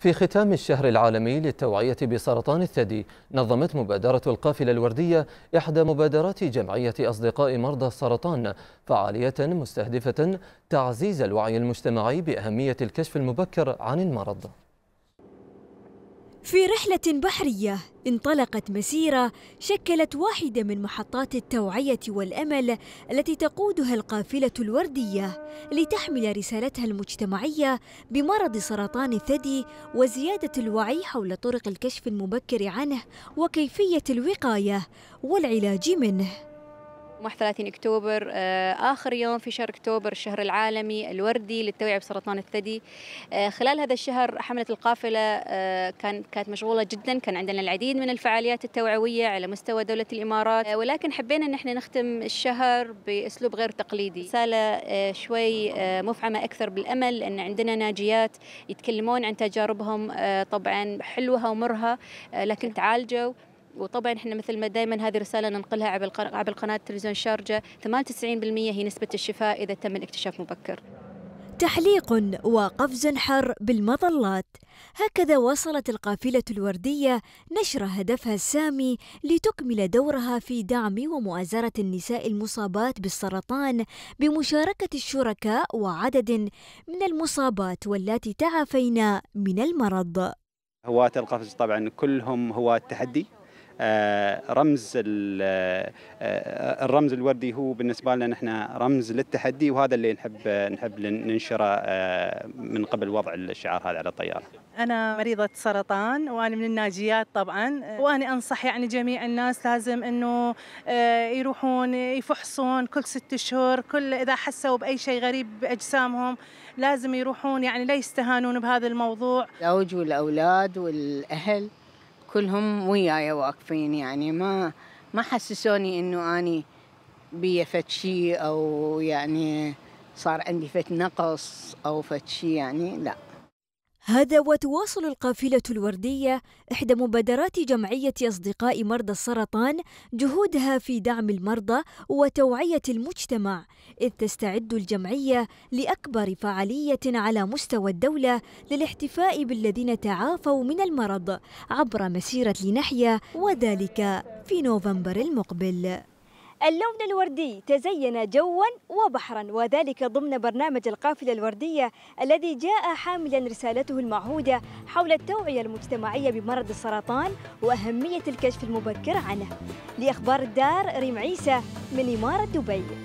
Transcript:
في ختام الشهر العالمي للتوعية بسرطان الثدي نظمت مبادرة القافلة الوردية إحدى مبادرات جمعية أصدقاء مرضى السرطان فعالية مستهدفة تعزيز الوعي المجتمعي بأهمية الكشف المبكر عن المرض في رحلة بحرية انطلقت مسيرة شكلت واحدة من محطات التوعية والأمل التي تقودها القافلة الوردية لتحمل رسالتها المجتمعية بمرض سرطان الثدي وزيادة الوعي حول طرق الكشف المبكر عنه وكيفية الوقاية والعلاج منه. 31 اكتوبر آه، اخر يوم في شهر اكتوبر الشهر العالمي الوردي للتوعيه بسرطان الثدي آه، خلال هذا الشهر حمله القافله آه، كان كانت مشغوله جدا كان عندنا العديد من الفعاليات التوعويه على مستوى دوله الامارات ولكن حبينا ان احنا نختم الشهر باسلوب غير تقليدي رساله شوي مفعمه اكثر بالامل لان عندنا ناجيات يتكلمون عن تجاربهم طبعا حلوها ومرها لكن تعالجوا وطبعا احنا مثل ما دائما هذه رساله ننقلها عبر قناه تلفزيون شارجه 98% هي نسبه الشفاء اذا تم الاكتشاف مبكر. تحليق وقفز حر بالمظلات هكذا وصلت القافله الورديه نشر هدفها السامي لتكمل دورها في دعم ومؤازره النساء المصابات بالسرطان بمشاركه الشركاء وعدد من المصابات واللاتي تعافين من المرض. هواة القفز طبعا كلهم هواة تحدي آه، رمز آه، آه، الرمز الوردي هو بالنسبه لنا نحن رمز للتحدي وهذا اللي نحب نحب ننشره من قبل وضع الشعار هذا على الطياره. انا مريضه سرطان وانا من الناجيات طبعا وانا انصح يعني جميع الناس لازم انه يروحون يفحصون كل ست اشهر كل اذا حسوا باي شيء غريب باجسامهم لازم يروحون يعني لا يستهانون بهذا الموضوع. الزوج والاولاد والاهل كلهم وياي واقفين يعني ما ما حسسوني انه اني بي فتشي او يعني صار عندي فت نقص او فتشي يعني لا هذا وتواصل القافلة الوردية إحدى مبادرات جمعية أصدقاء مرضى السرطان جهودها في دعم المرضى وتوعية المجتمع، إذ تستعد الجمعية لأكبر فعالية على مستوى الدولة للاحتفاء بالذين تعافوا من المرض عبر مسيرة لنحيا وذلك في نوفمبر المقبل. اللون الوردي تزين جوا وبحرا وذلك ضمن برنامج القافلة الوردية الذي جاء حاملا رسالته المعهودة حول التوعية المجتمعية بمرض السرطان وأهمية الكشف المبكر عنه لأخبار الدار ريم عيسى من إمارة دبي